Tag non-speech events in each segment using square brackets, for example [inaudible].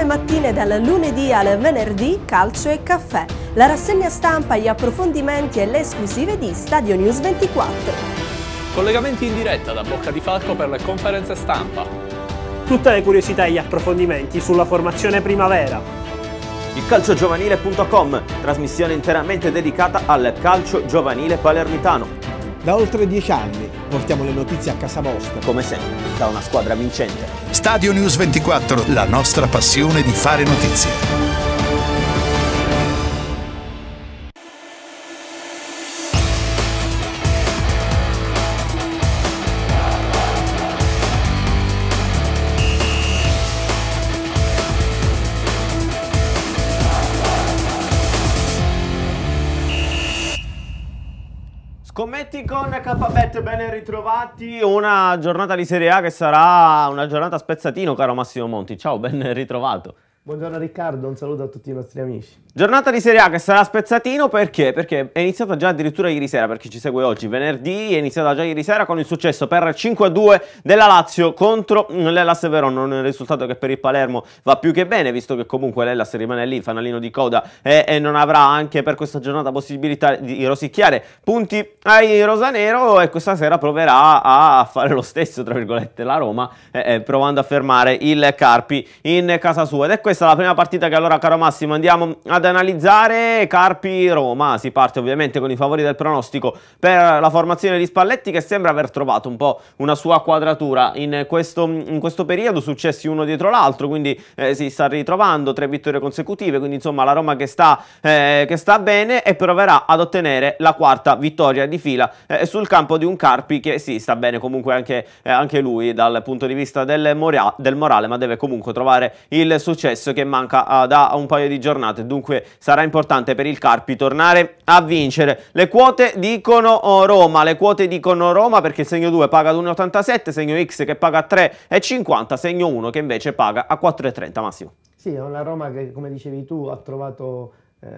le mattine dal lunedì al venerdì calcio e caffè, la rassegna stampa, gli approfondimenti e le esclusive di Stadio News 24. Collegamenti in diretta da Bocca di Falco per le conferenze stampa. Tutte le curiosità e gli approfondimenti sulla formazione primavera. Il calciogiovanile.com, trasmissione interamente dedicata al calcio giovanile palermitano. Da oltre dieci anni portiamo le notizie a casa vostra. Come sempre, da una squadra vincente. Stadio News 24, la nostra passione di fare notizie. Betti con KBet, ben ritrovati. Una giornata di Serie A che sarà una giornata spezzatino, caro Massimo Monti. Ciao, ben ritrovato. Buongiorno Riccardo, un saluto a tutti i nostri amici. Giornata di Serie A che sarà spezzatino perché? Perché è iniziata già addirittura ieri sera, per chi ci segue oggi, venerdì, è iniziata già ieri sera con il successo per 5-2 della Lazio contro l'Ellas Verona, un risultato che per il Palermo va più che bene, visto che comunque l'Ellas rimane lì, fanalino di coda, e, e, non avrà anche per questa giornata possibilità di rosicchiare punti ai Rosanero e questa sera proverà a fare lo stesso, tra virgolette, la Roma, eh, provando a fermare il Carpi in casa sua. Ed è questa è la prima partita che allora caro Massimo andiamo ad analizzare Carpi-Roma, si parte ovviamente con i favori del pronostico per la formazione di Spalletti che sembra aver trovato un po' una sua quadratura in questo, in questo periodo, successi uno dietro l'altro, quindi eh, si sta ritrovando tre vittorie consecutive, quindi insomma la Roma che sta, eh, che sta bene e proverà ad ottenere la quarta vittoria di fila eh, sul campo di un Carpi che sì sta bene comunque anche, eh, anche lui dal punto di vista del, moria, del morale ma deve comunque trovare il successo processo che manca ah, da un paio di giornate, dunque sarà importante per il Carpi tornare a vincere. Le quote dicono oh, Roma, le quote dicono Roma perché segno 2 paga ad 1,87, segno X che paga a 3,50, segno 1 che invece paga a 4,30 Massimo. Sì, è una Roma che come dicevi tu ha trovato eh,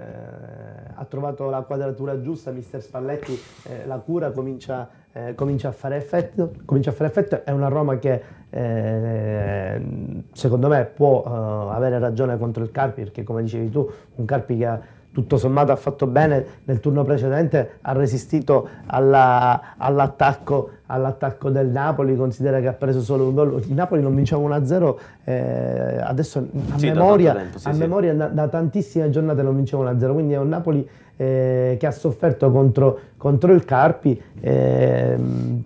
ha trovato la quadratura giusta, mister Spalletti, eh, la cura comincia, eh, comincia, a fare effetto, comincia a fare effetto, è una Roma che eh, secondo me può eh, avere ragione contro il Carpi, perché come dicevi tu, un Carpi che ha tutto sommato ha fatto bene nel turno precedente, ha resistito all'attacco all del Napoli, considera che ha preso solo un gol. Il Napoli non vinceva 1-0, eh, adesso a, sì, memoria, da, tempo, sì, a sì. memoria da, da, tantissime giornate non vinceva 1-0, quindi è un Napoli eh, che ha sofferto contro, contro il Carpi, eh,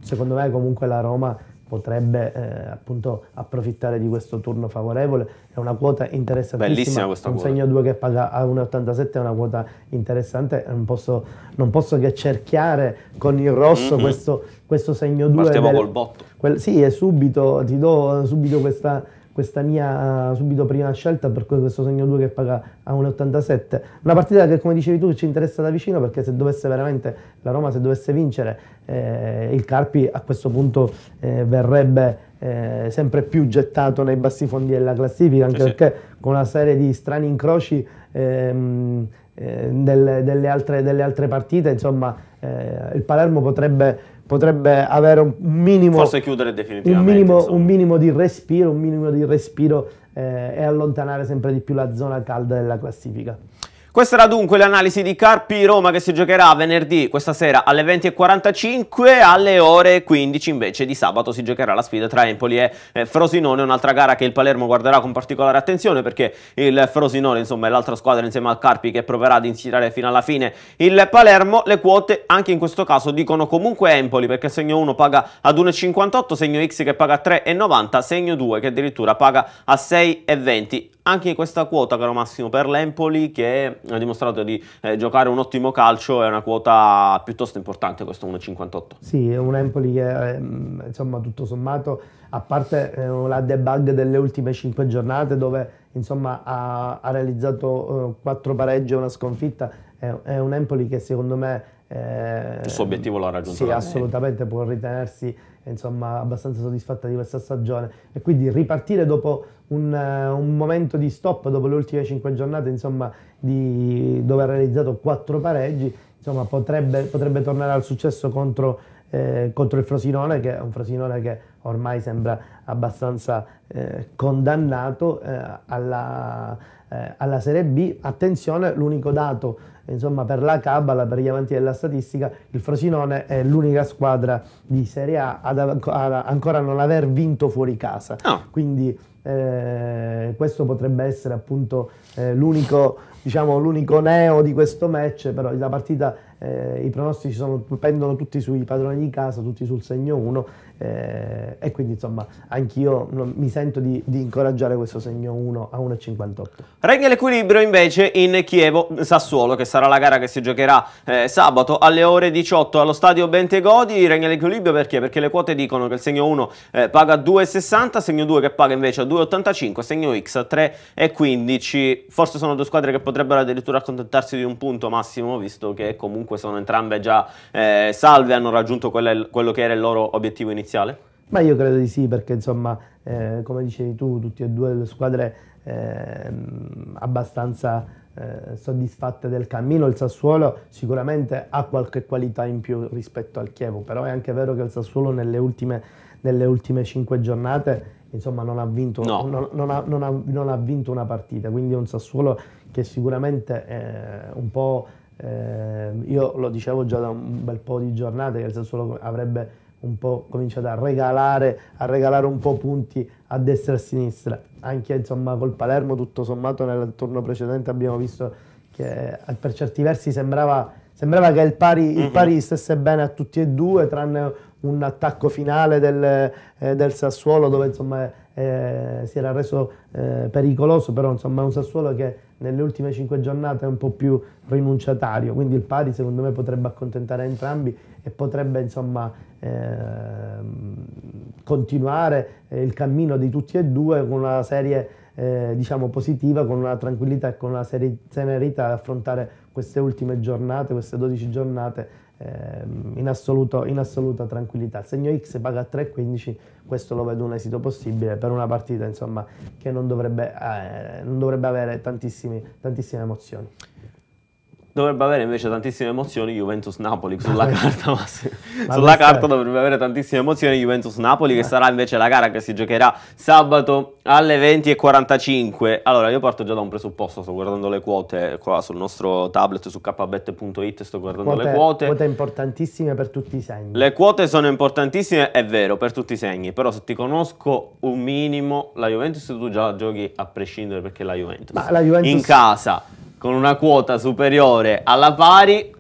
secondo me comunque la Roma potrebbe eh, appunto approfittare di questo turno favorevole. È una quota interessantissima. Bellissima questa un segno 2 che paga a 1,87 è una quota interessante. Non posso, non posso che cerchiare con il rosso mm -hmm. questo, questo, segno 2. Partiamo del, col botto. Quel, sì, è subito, ti do subito questa questa mia subito prima scelta per questo segno 2 che paga a 1,87. Una partita che come dicevi tu ci interessa da vicino perché se dovesse veramente la Roma se dovesse vincere eh, il Carpi a questo punto eh, verrebbe eh, sempre più gettato nei bassi fondi della classifica anche sì, perché sì. con una serie di strani incroci ehm, eh, delle, delle, altre, delle, altre, partite insomma eh, il Palermo potrebbe potrebbe avere un minimo, Forse chiudere definitivamente, un minimo, un minimo di respiro, un minimo di respiro eh, e allontanare sempre di più la zona calda della classifica. Questa era dunque l'analisi di Carpi Roma che si giocherà venerdì questa sera alle 20.45, alle ore 15 invece di sabato si giocherà la sfida tra Empoli e eh, Frosinone, un'altra gara che il Palermo guarderà con particolare attenzione perché il Frosinone insomma è l'altra squadra insieme al Carpi che proverà ad insidiare fino alla fine il Palermo, le quote anche in questo caso dicono comunque Empoli perché segno 1 paga ad 1,58, segno X che paga a 3,90, segno 2 che addirittura paga a 6,20, anche questa quota caro Massimo per l'Empoli che ha dimostrato di eh, giocare un ottimo calcio è una quota piuttosto importante questo 1,58. Sì, è un Empoli che ehm, insomma tutto sommato, a parte eh, la debug delle ultime 5 giornate dove insomma, ha, ha, realizzato eh, 4 pareggi e una sconfitta, è, è un Empoli che secondo me eh, il suo obiettivo l'ha raggiunto. Sì, assolutamente può ritenersi insomma, abbastanza soddisfatta di questa stagione e quindi ripartire dopo un, uh, un momento di stop, dopo le ultime 5 giornate insomma, di, dove ha realizzato 4 pareggi, insomma, potrebbe, potrebbe, tornare al successo contro, eh, contro, il Frosinone, che è un Frosinone che ormai sembra abbastanza eh, condannato eh, alla, eh, alla Serie B. Attenzione, l'unico dato insomma per la Cabala, per gli amanti della statistica, il Frosinone è l'unica squadra di Serie A ad, ancora non aver vinto fuori casa. Oh. Quindi eh, questo potrebbe essere appunto eh, l'unico diciamo, l'unico neo di questo match, però la partita, eh, i pronostici sono, pendono tutti sui padroni di casa, tutti sul segno 1 eh, e quindi insomma anch'io mi sento di, di, incoraggiare questo segno 1 a 1,58. Regna l'equilibrio invece in Chievo-Sassuolo che sarà la gara che si giocherà eh, sabato alle ore 18 allo stadio Bentegodi, regna l'equilibrio perché? Perché le quote dicono che il segno 1 eh, paga 2,60, segno 2 che paga invece a 2,85, segno X a 3,15, forse sono due squadre che potrebbero potrebbero addirittura accontentarsi di un punto massimo, visto che comunque sono entrambe già eh, salve, hanno raggiunto quelle, quello che era il loro obiettivo iniziale? Ma io credo di sì, perché insomma, eh, come dicevi tu, tutte e due le squadre ehm, eh, abbastanza soddisfatte del cammino. Il Sassuolo sicuramente ha qualche qualità in più rispetto al Chievo, però è anche vero che il Sassuolo nelle ultime nelle ultime cinque giornate insomma, non, ha vinto, no. non, non, ha, ha, non ha vinto, una partita, quindi è un Sassuolo che sicuramente è un po'... Eh, io lo dicevo già da un bel po' di giornate che il Sassuolo avrebbe un po' cominciato a regalare, a regalare un po' punti a destra e a sinistra. Anche insomma col Palermo tutto sommato nel turno precedente abbiamo visto che eh, per certi versi sembrava, sembrava che il pari, il mhm. pari, stesse bene a tutti e due, tranne un attacco finale del, eh, del Sassuolo dove insomma, eh, si era reso eh, pericoloso, però insomma, è un Sassuolo che nelle ultime cinque giornate è un po' più rinunciatario, quindi il pari secondo me potrebbe accontentare entrambi e potrebbe insomma, ehm, continuare eh, il cammino di tutti e due con una serie eh, diciamo, positiva, con una tranquillità e con una serenità affrontare queste ultime giornate, queste 12 giornate Ehm, in, assoluto, in, assoluta tranquillità. Segno X paga 3,15, questo lo vedo un esito possibile per una partita insomma, che non dovrebbe, eh, non dovrebbe avere tantissime emozioni. Dovrebbe avere invece tantissime emozioni Juventus-Napoli [laughs] sulla carta, ma, se, ma sulla carta dovrebbe avere tantissime emozioni Juventus-Napoli che sarà invece la gara che si giocherà sabato alle 20.45. Allora io parto già da un presupposto, sto guardando le quote qua sul nostro tablet su kbet.it, sto guardando quote, le quote. Quote importantissime per tutti i segni. Le quote sono importantissime, è vero, per tutti i segni, però se ti conosco un minimo la Juventus tu già la giochi a prescindere perché la Juventus. Ma la Juventus... In casa con una quota superiore alla pari.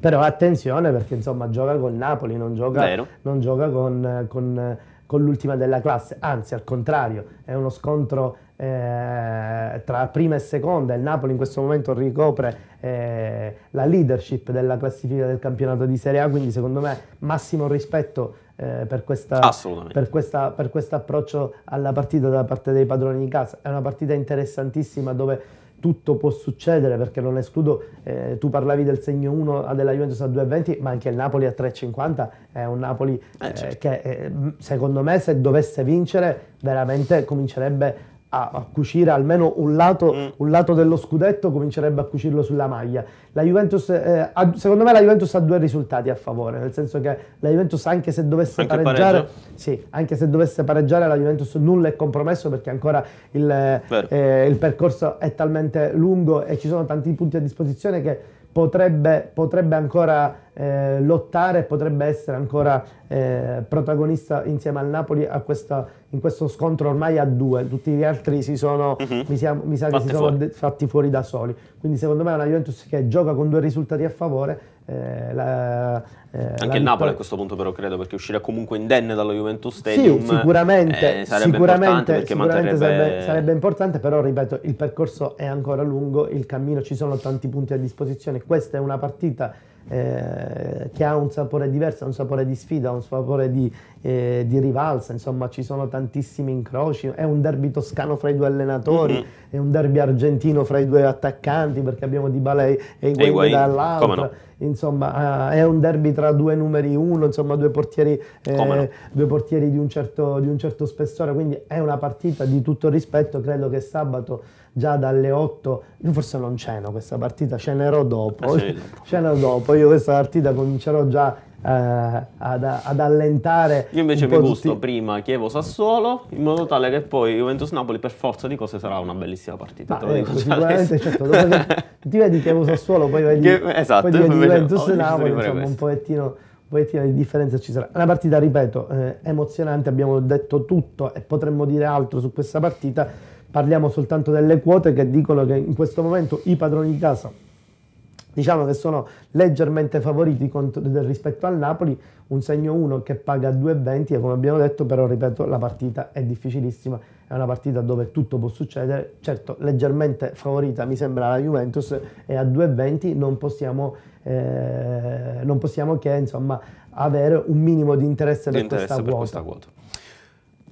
Però attenzione perché insomma gioca col Napoli, non gioca, non gioca con, con, con l'ultima della classe, anzi al contrario è uno scontro eh, tra prima e seconda. Il Napoli in questo momento ricopre eh, la leadership della classifica del campionato di Serie A, quindi secondo me massimo rispetto eh, per, questa, per, questa, per questo approccio alla partita da parte dei padroni di casa. È una partita interessantissima dove tutto può succedere perché non escludo, eh, tu parlavi del segno 1 ah, della Juventus a 2,20 ma anche il Napoli a 3,50 è un Napoli eh, eh certo. eh, che secondo me se dovesse vincere veramente comincerebbe a, cucire almeno un lato, mm. un lato, dello scudetto, comincerebbe a cucirlo sulla maglia. La Juventus, eh, ha, secondo me la Juventus ha due risultati a favore, nel senso che la Juventus anche se dovesse anche pareggiare, sì, anche se dovesse pareggiare la Juventus nulla è compromesso perché ancora il, eh, il percorso è talmente lungo e ci sono tanti punti a disposizione che potrebbe, potrebbe ancora eh, lottare, potrebbe essere ancora eh, protagonista insieme al Napoli a questa, in questo scontro ormai a due, tutti gli altri si sono, uh mhm. -huh. mi, sia, mi, sa fatti che si fuori. sono fatti fuori da soli, quindi secondo me è una Juventus che gioca con due risultati a favore eh, la, eh, Anche il Napoli a questo punto però credo perché uscire comunque indenne dallo Juventus Stadium sì, eh, sicuramente, eh, sarebbe sicuramente, sicuramente manterrebbe... sarebbe, sarebbe, importante però ripeto il percorso è ancora lungo il cammino ci sono tanti punti a disposizione questa è una partita eh, che ha un sapore diverso, un sapore di sfida, un sapore di, di, rivalsa, insomma ci sono tantissimi incroci, è un derby toscano fra i due allenatori, mm-hmm. è un derby argentino fra i due attaccanti perché abbiamo Di Balei e Higuain dall'altro. Come no? insomma, eh, è un derby tra due numeri uno, insomma, due portieri, eh, no. due portieri di, un certo, di un certo spessore, quindi è una partita di tutto rispetto, credo che sabato già dalle 8 io forse non ceno questa partita cenerò dopo eh sì. [laughs] cenerò dopo io questa partita comincerò già eh, ad, ad, allentare. Io invece mi gusto tutti... prima Chievo Sassuolo in modo tale che poi Juventus Napoli per forza di cose sarà una bellissima partita. Ma ecco, sicuramente, certo, dopo che [laughs] ti vedi Chievo Sassuolo, poi vedi, che, esatto, poi vedi Juventus Napoli, insomma, un pochettino, un pochettino di differenza ci sarà. Una partita, ripeto, eh, emozionante, abbiamo detto tutto e potremmo dire altro su questa partita. Parliamo soltanto delle quote che dicono che in questo momento i padroni di casa diciamo che sono leggermente favoriti contro, rispetto al Napoli, un segno 1 che paga 2,20 e come abbiamo detto però ripeto la partita è difficilissima, è una partita dove tutto può succedere, certo leggermente favorita mi sembra la Juventus e a 2,20 non possiamo, eh, non possiamo che insomma, avere un minimo di interesse, per, interesse questa per questa quota.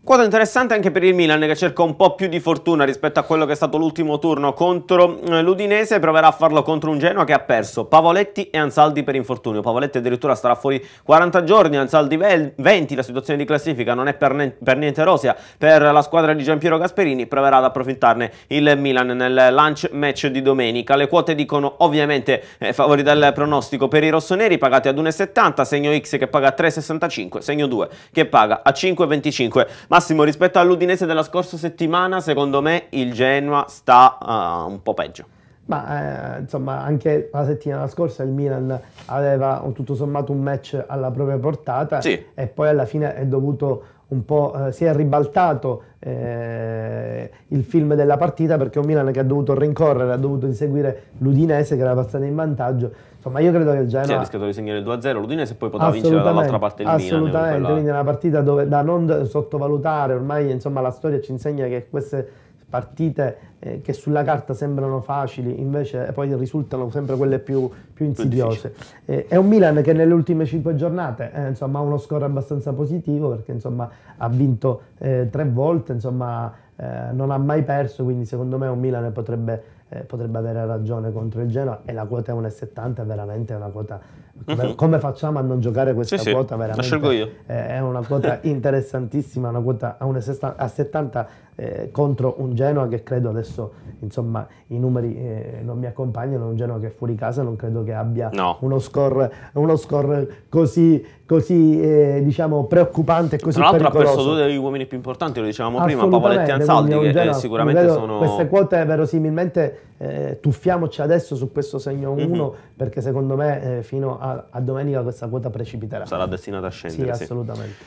Quota interessante anche per il Milan che cerca un po' più di fortuna rispetto a quello che è stato l'ultimo turno contro eh, l'Udinese, proverà a farlo contro un Genoa che ha perso Pavoletti e Ansaldi per infortunio. Pavoletti addirittura starà fuori 40 giorni, Ansaldi 20, la situazione di classifica non è per, niente rosia per la squadra di Giampiero Gasperini, proverà ad approfittarne il Milan nel lunch match di domenica. Le quote dicono ovviamente eh, favori del pronostico per i rossoneri pagati ad 1,70, segno X che paga a 3,65, segno 2 che paga a 5,25. Ma Massimo, rispetto all'Udinese della scorsa settimana, secondo me il Genoa sta uh, un po' peggio. Ma eh, insomma, anche la settimana scorsa il Milan aveva tutto sommato un match alla propria portata sì. e poi alla fine è dovuto un po' eh, si è ribaltato eh, il film della partita perché un Milan che ha dovuto rincorrere, ha dovuto inseguire l'Udinese che era passato in vantaggio Insomma, esatto, io credo che il Genoa... Sì, ha rischiato di segnare il 2-0 l'Udinese e poi poteva vincere dall'altra parte il assolutamente, Milan. Assolutamente, quindi è una partita dove, da non sottovalutare, ormai insomma, la storia ci insegna che queste partite eh, che sulla carta sembrano facili, invece eh, poi risultano sempre quelle più, più insidiose. Eh, è un Milan che nelle ultime 5 giornate eh, insomma, ha uno score abbastanza positivo perché insomma, ha vinto eh, tre volte, insomma, eh, non ha mai perso, quindi secondo me un Milan potrebbe eh, potrebbe avere ragione contro il Genoa e la quota 1,70 è veramente una quota come, mhm. come, facciamo a non giocare questa sì, quota sì, veramente la scelgo io eh, è una quota [laughs] interessantissima una quota a, 1,70 a 70 eh, contro un Genoa che credo adesso insomma i numeri eh, non mi accompagnano un Genoa che è fuori casa non credo che abbia no. uno, score, uno score così, così eh, diciamo preoccupante e così tra l'altro ha perso due degli uomini più importanti lo dicevamo prima Pavoletti e Anzaldi che eh, Genoa, sicuramente sono queste quote verosimilmente eh, tuffiamoci adesso su questo segno 1 mm-hmm. perché secondo me eh, fino a, a, domenica questa quota precipiterà. Sarà destinata a scendere. Sì, assolutamente.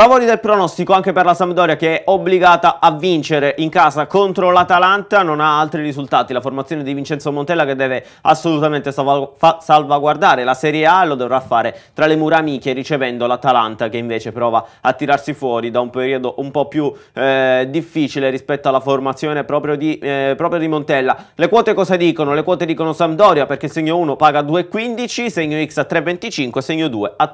Favorita del pronostico anche per la Sampdoria che è obbligata a vincere in casa contro l'Atalanta, non ha altri risultati, la formazione di Vincenzo Montella che deve assolutamente salvaguardare la Serie A lo dovrà fare tra le mura amiche ricevendo l'Atalanta che invece prova a tirarsi fuori da un periodo un po' più eh, difficile rispetto alla formazione proprio di, eh, proprio di, Montella. Le quote cosa dicono? Le quote dicono Sampdoria perché segno 1 paga 2,15, segno X a 3,25, segno 2 a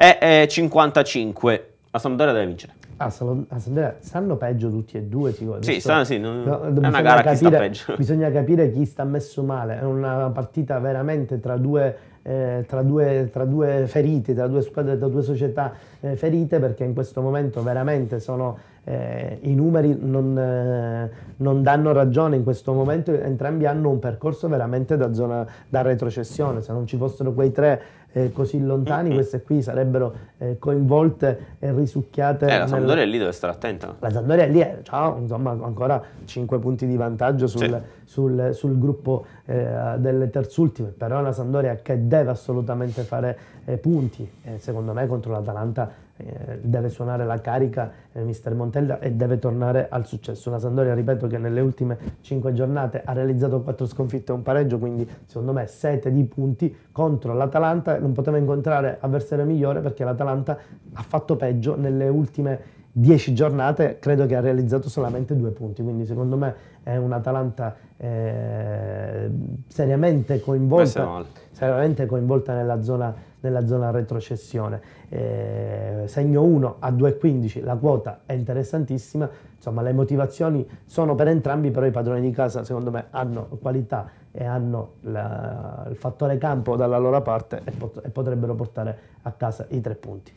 3,55. La Sampdoria deve vincere. Ah, la Sampdoria stanno peggio tutti e due, ti Sì, stanno, sì, non, no, è una gara capire, chi sta peggio. [laughs] Bisogna capire chi sta messo male. È una partita veramente tra due eh, tra, due, tra, due, ferite, tra due squadre, tra due società eh, ferite, perché in questo momento veramente sono, eh, i numeri non, eh, non, danno ragione in questo momento, entrambi hanno un percorso veramente da, zona, da retrocessione, se non ci fossero quei tre eh, così lontani, mm -hmm. queste qui sarebbero eh, coinvolte e risucchiate. Eh, la Sampdoria nel... è lì deve stare attenta. La Sampdoria è lì, è, eh, insomma, ancora 5 punti di vantaggio sul, sì. sul, sul gruppo eh, delle terzultime, però è una Sampdoria che deve assolutamente fare eh, punti, secondo me contro l'Atalanta eh, deve suonare la carica eh, mister Montella e deve tornare al successo. La Sandoria, ripeto, che nelle ultime 5 giornate ha realizzato 4 sconfitte e un pareggio, quindi secondo me 7 di punti contro l'Atalanta. Non poteva incontrare avversario migliore perché l'Atalanta ha fatto peggio nelle ultime 10 giornate, credo che ha realizzato solamente 2 punti, quindi secondo me è un'Atalanta eh, seriamente coinvolta. Beh, veramente coinvolta nella zona, nella zona retrocessione. Eh, segno 1 a 2,15, la quota è interessantissima, insomma le motivazioni sono per entrambi, però i padroni di casa secondo me hanno qualità e hanno la, il fattore campo dalla loro parte e, pot e potrebbero portare a casa i tre punti.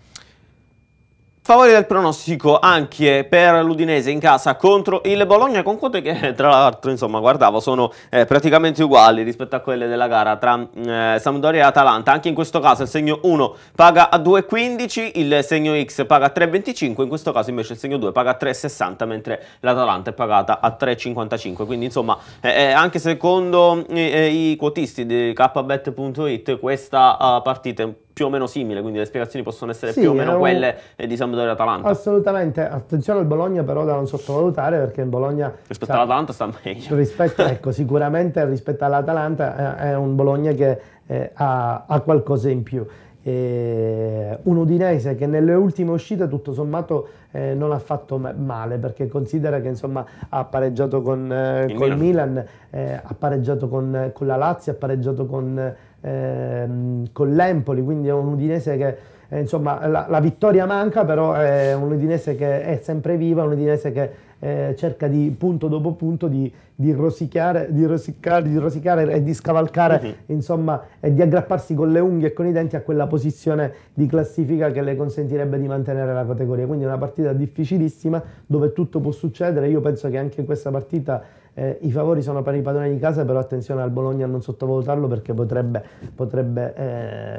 Favore del pronostico anche per l'Udinese in casa contro il Bologna con quote che [laughs] tra l'altro insomma guardavo sono eh, praticamente uguali rispetto a quelle della gara tra eh, Sampdoria e Atalanta anche in questo caso il segno 1 paga a 2,15 il segno X paga a 3,25 in questo caso invece il segno 2 paga a 3,60 mentre l'Atalanta è pagata a 3,55 quindi insomma eh, eh anche secondo eh, eh, i quotisti di kbet.it questa uh, partita più o meno simile, quindi le spiegazioni possono essere sì, più o meno erano... quelle eh, di Sampdoria Atalanta. Assolutamente, attenzione al Bologna però da non sottovalutare perché il Bologna... Rispetto cioè, all'Atalanta sta meglio. Rispetto, ecco, sicuramente rispetto all'Atalanta è, eh, è un Bologna che eh, ha, ha qualcosa in più. E un Udinese che nelle ultime uscite tutto sommato eh, non ha fatto male perché considera che insomma, ha pareggiato con eh, il Milan, Milan eh, ha pareggiato con, con, la Lazio, ha pareggiato con ehm, con l'Empoli, quindi è un Udinese che eh, insomma la, la, vittoria manca, però è un Udinese che è sempre viva, un Udinese che eh, cerca di punto dopo punto di, di, rosicare, di, rosicare, di rosicare e di scavalcare, sì. Mhm. insomma, e di aggrapparsi con le unghie e con i denti a quella posizione di classifica che le consentirebbe di mantenere la categoria. Quindi è una partita difficilissima dove tutto può succedere. Io penso che anche questa partita eh, I favori sono per i padroni di casa, però attenzione al Bologna a non sottovalutarlo perché potrebbe, potrebbe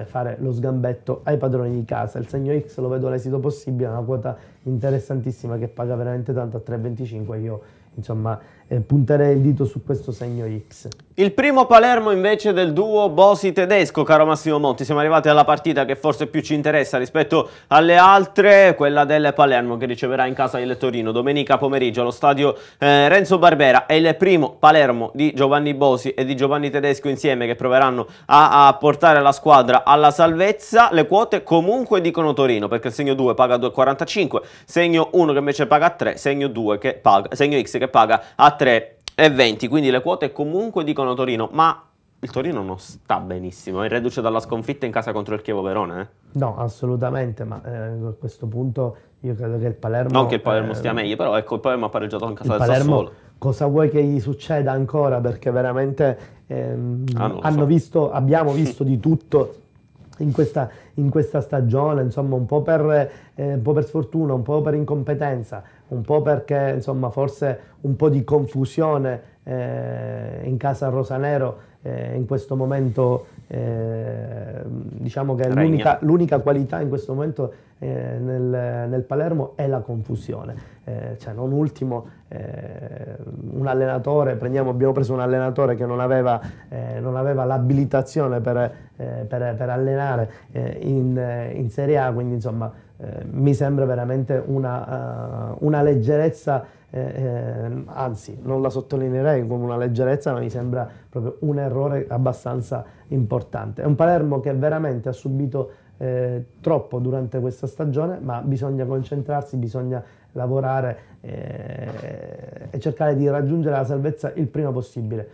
eh, fare lo sgambetto ai padroni di casa. Il segno X lo vedo l'esito possibile, è una quota interessantissima che paga veramente tanto a 3,25. Io insomma eh, punterei il dito su questo segno X. Il primo Palermo invece del duo Bosi-Tedesco, caro Massimo Monti, siamo arrivati alla partita che forse più ci interessa rispetto alle altre, quella del Palermo che riceverà in casa il Torino domenica pomeriggio allo stadio eh, Renzo Barbera. È il primo Palermo di Giovanni Bosi e di Giovanni Tedesco insieme che proveranno a, a portare la squadra alla salvezza. Le quote comunque dicono Torino perché il segno 2 paga 2,45, segno 1 che invece paga 3, segno, 2 che paga, segno X che paga a 3. 3,20, quindi le quote comunque dicono Torino, ma il Torino non sta benissimo, è reduce dalla sconfitta in casa contro il Chievo Verone. Eh? No, assolutamente, ma eh, a questo punto io credo che il Palermo... Non che il Palermo eh, stia meglio, però ecco, il Palermo ha pareggiato in casa il del Palermo, Sassuolo. Cosa vuoi che gli succeda ancora? Perché veramente ehm, ah, so. visto, abbiamo visto di tutto in questa, in questa, stagione, insomma, un po, per, eh, un po' per sfortuna, un po' per incompetenza, un po' perché insomma, forse un po' di confusione eh, in casa Rosanero eh, in questo momento eh, diciamo che l'unica, qualità in questo momento eh, nel, nel, Palermo è la confusione eh, cioè non ultimo eh, un allenatore prendiamo, abbiamo preso un allenatore che non aveva, l'abilitazione per, per, per, allenare in, in Serie A quindi insomma eh, mi sembra veramente una, uh, una leggerezza, eh, eh, anzi non la sottolineerei come una leggerezza, ma mi sembra proprio un errore abbastanza importante. È un Palermo che veramente ha subito eh, troppo durante questa stagione, ma bisogna concentrarsi, bisogna lavorare e cercare di raggiungere la salvezza il prima possibile.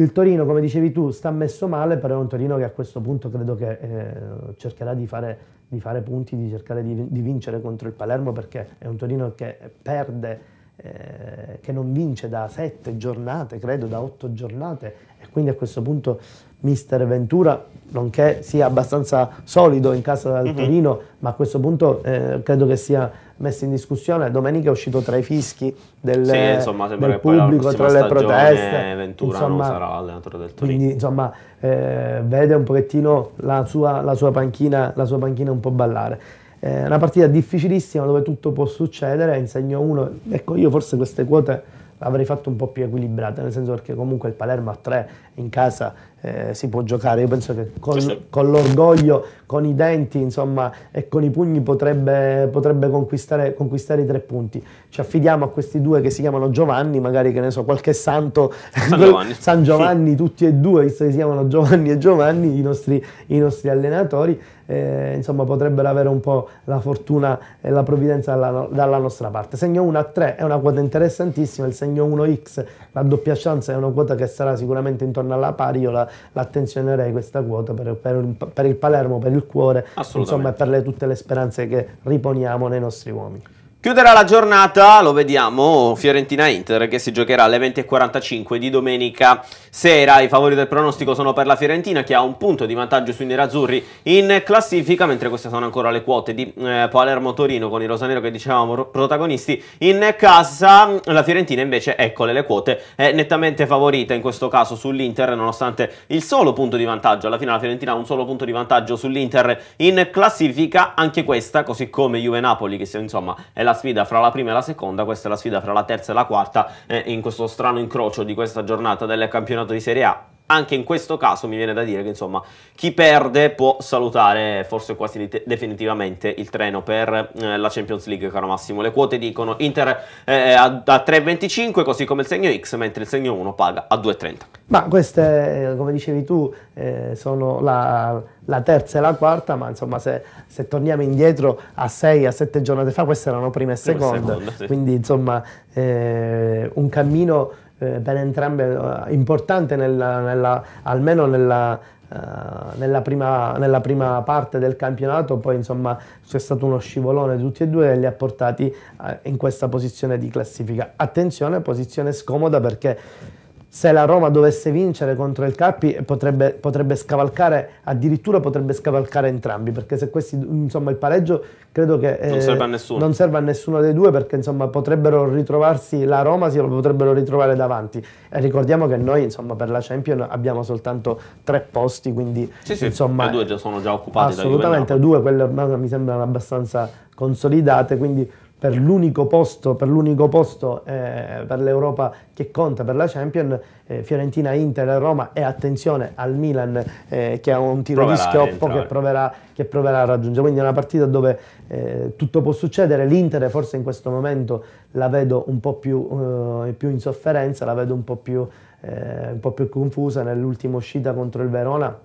Il Torino, come dicevi tu, sta messo male, però è un Torino che a questo punto credo che eh, cercherà di fare, di fare, punti, di cercare di, di, vincere contro il Palermo, perché è un Torino che perde, eh, che non vince da sette giornate, credo, da otto giornate, e quindi a questo punto mister Ventura, nonché sia abbastanza solido in casa del mm-hmm. Torino, mm -hmm. ma a questo punto eh, credo che sia messa in discussione. Domenica è uscito tra i fischi del, sì, insomma, del pubblico, tra le proteste. Ventura insomma, sarà allenatore del Torino. Quindi insomma eh, vede un pochettino la sua, la, sua panchina, la sua panchina un po' ballare. Eh, una partita difficilissima dove tutto può succedere, insegno uno, ecco io forse queste quote l'avrei fatto un po' più equilibrate, nel senso perché comunque il Palermo a tre in casa eh, si può giocare. Io penso che con, con l'orgoglio, con i denti insomma, e con i pugni potrebbe, potrebbe conquistare, conquistare, i tre punti. Ci affidiamo a questi due che si chiamano Giovanni, magari che ne so, qualche santo, San [laughs] Giovanni, San Giovanni tutti e due, visto che si chiamano Giovanni e Giovanni, i nostri, i nostri allenatori. Eh, insomma, potrebbero avere un po' la fortuna e la provvidenza dalla, dalla nostra parte. Segno 1 a 3 è una quota interessantissima, il segno 1x, la doppia chance è una quota che sarà sicuramente intorno alla pari, io la, l'attenzionerei questa quota per, per, per, il Palermo, per il cuore, insomma, per le, tutte le speranze che riponiamo nei nostri uomini. Chiuderà la giornata, lo vediamo, Fiorentina-Inter che si giocherà alle 20.45 di domenica sera. I favori del pronostico sono per la Fiorentina che ha un punto di vantaggio sui nerazzurri in classifica, mentre queste sono ancora le quote di eh, Palermo-Torino con i Rosanero che dicevamo protagonisti in casa. La Fiorentina invece, eccole le quote, è nettamente favorita in questo caso sull'Inter nonostante il solo punto di vantaggio. Alla fine la Fiorentina ha un solo punto di vantaggio sull'Inter in classifica, anche questa, così come Juve-Napoli che insomma è la la sfida fra la prima e la seconda, questa è la sfida fra la terza e la quarta eh, in questo strano incrocio di questa giornata del campionato di Serie A anche in questo caso mi viene da dire che insomma chi perde può salutare forse quasi definitivamente il treno per eh, la Champions League caro Massimo le quote dicono Inter eh, eh a, a 3,25 così come il segno X mentre il segno 1 paga a 2,30 ma queste eh, come dicevi tu eh, sono la, la, terza e la quarta ma insomma se, se torniamo indietro a 6 a 7 giornate fa queste erano prima e seconda, prima e seconda sì. quindi insomma eh, un cammino eh, per entrambe eh, importante nella, nella, almeno nella, Uh, nella, prima, nella, prima, parte del campionato, poi insomma c'è stato uno scivolone di tutti e due e li ha portati uh, in questa posizione di classifica. Attenzione, posizione scomoda perché se la Roma dovesse vincere contro il Carpi potrebbe, potrebbe, scavalcare, addirittura potrebbe scavalcare entrambi, perché se questi, insomma, il pareggio credo che eh, non, serve non, serve a nessuno dei due, perché insomma potrebbero ritrovarsi, la Roma si potrebbero ritrovare davanti. E ricordiamo che noi insomma per la Champions abbiamo soltanto tre posti, quindi sì, sì, insomma... Le due sono già occupate. Assolutamente, due, quelle mi sembrano abbastanza consolidate, quindi per l'unico posto, per eh, l'Europa eh, che conta per la Champions, eh, Fiorentina, Inter, e Roma e attenzione al Milan eh, che ha un tiro proverà di schioppo che proverà, che proverà, a raggiungere. Quindi è una partita dove eh, tutto può succedere, l'Inter forse in questo momento la vedo un po' più, eh, più in sofferenza, la vedo un po' più, un po più confusa nell'ultima uscita contro il Verona,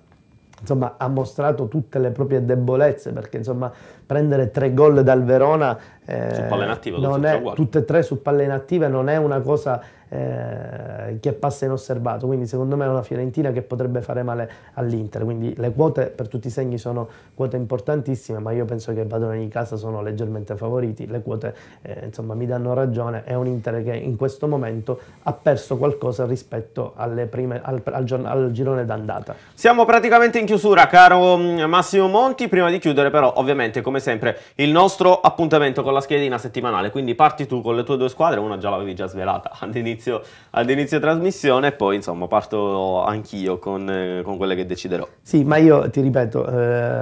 insomma, ha mostrato tutte le proprie debolezze perché insomma, prendere tre gol dal Verona eh, su palla inattiva non è, tutte e tre su palla inattiva non è una cosa eh, che passa inosservato quindi secondo me è una Fiorentina che potrebbe fare male all'Inter quindi le quote per tutti i segni sono quote importantissime ma io penso che i padroni di casa sono leggermente favoriti le quote eh, insomma mi danno ragione è un Inter che in questo momento ha perso qualcosa rispetto prime, al, al, al, al girone d'andata siamo praticamente in chiusura caro mm, Massimo Monti prima di chiudere però ovviamente come sempre il nostro appuntamento con la schedina settimanale, quindi parti tu con le tue due squadre, una già l'avevi già svelata [laughs] all'inizio, all'inizio trasmissione e poi insomma parto anch'io con, eh, con, quelle che deciderò. Sì, ma io ti ripeto,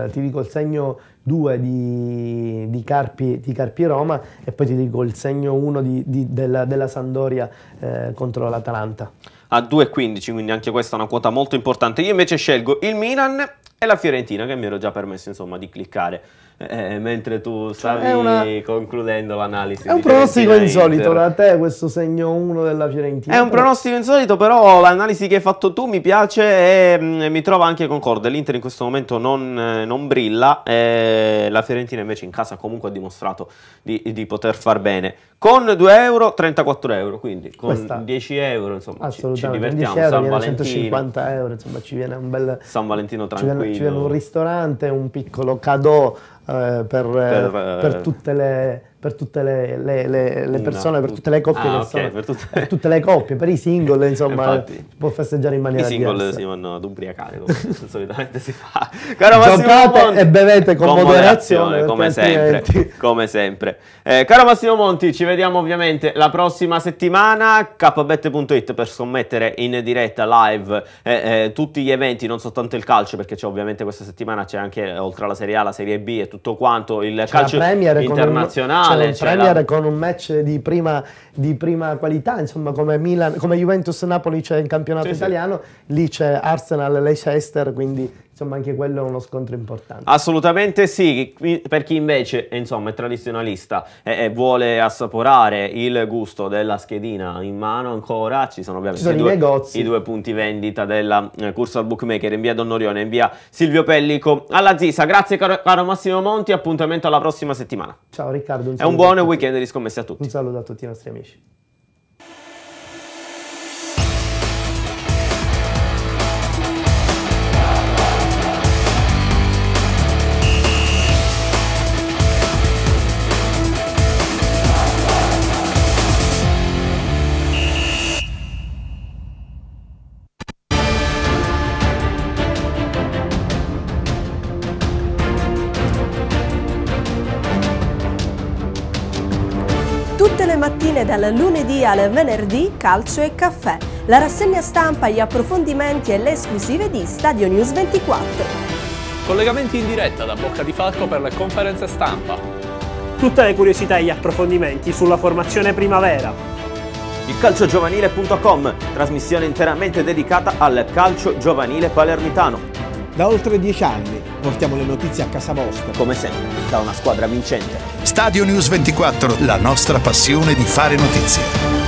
eh, ti dico il segno 2 di, di, Carpi, di Carpi Roma e poi ti dico il segno 1 di, di, della, della Sandoria eh, contro l'Atalanta. A 2,15, quindi anche questa è una quota molto importante. Io invece scelgo il Milan e la Fiorentina che mi ero già permesso insomma di cliccare eh, eh mentre tu stavi cioè, una... concludendo l'analisi. È un pronostico insolito Inter. da te questo segno 1 della Fiorentina. È un pronostico insolito però l'analisi che hai fatto tu mi piace e mh, mm, mi trova anche concorde. L'Inter in questo momento non, eh, non brilla e eh, la Fiorentina invece in casa comunque ha dimostrato di, di poter far bene. Con 2 euro 34 euro quindi con Questa. 10 euro insomma ci, ci divertiamo. Euro, San Valentino. 150 euro insomma ci viene un bel... San Valentino tranquillo carino. Ci viene un ristorante, un piccolo cadeau eh, eh, per, per, per, eh, tutte le, per tutte le, le, le persone, per tutte le coppie ah, okay, sono, per, tutte... per tutte... le coppie, per i single, [laughs] insomma, Infatti, può festeggiare in maniera diversa. I single diversa. si vanno ad ubriacare, come [laughs] solitamente si fa. Caro Massimo Monti, e bevete con, con moderazione, come sempre, [laughs] come sempre. Eh, caro Massimo Monti, ci vediamo ovviamente la prossima settimana, kbet.it per scommettere in diretta live eh, eh, tutti gli eventi, non soltanto il calcio, perché c'è ovviamente questa settimana c'è anche oltre alla Serie A, la Serie B e tutto quanto il c'è cioè, calcio internazionale. Un, c'è, c'è Premier la... con un match di prima, di prima qualità, insomma come, Milan, come Juventus-Napoli c'è in campionato sì, italiano, sì. lì c'è Arsenal-Leicester, quindi insomma anche quello è uno scontro importante. Assolutamente sì, per chi invece insomma, è tradizionalista e, e, vuole assaporare il gusto della schedina in mano ancora, ci sono ovviamente ci sono i, due, i, due, punti vendita della eh, Cursal Bookmaker in via Don Orione e in via Silvio Pellico alla Zisa. Grazie caro, caro, Massimo Monti, appuntamento alla prossima settimana. Ciao Riccardo. Un e un buon weekend di scommesse a tutti. Un saluto a tutti i nostri amici. mattine dal lunedì al venerdì calcio e caffè, la rassegna stampa, gli approfondimenti e le esclusive di Stadio News 24. Collegamenti in diretta da Bocca di Falco per le conferenze stampa. Tutte le curiosità e gli approfondimenti sulla formazione primavera. Il calciogiovanile.com, trasmissione interamente dedicata al calcio giovanile palermitano. Da oltre dieci anni portiamo le notizie a casa vostra. Come sempre, da una squadra vincente. Stadio News 24, la nostra passione di fare notizie.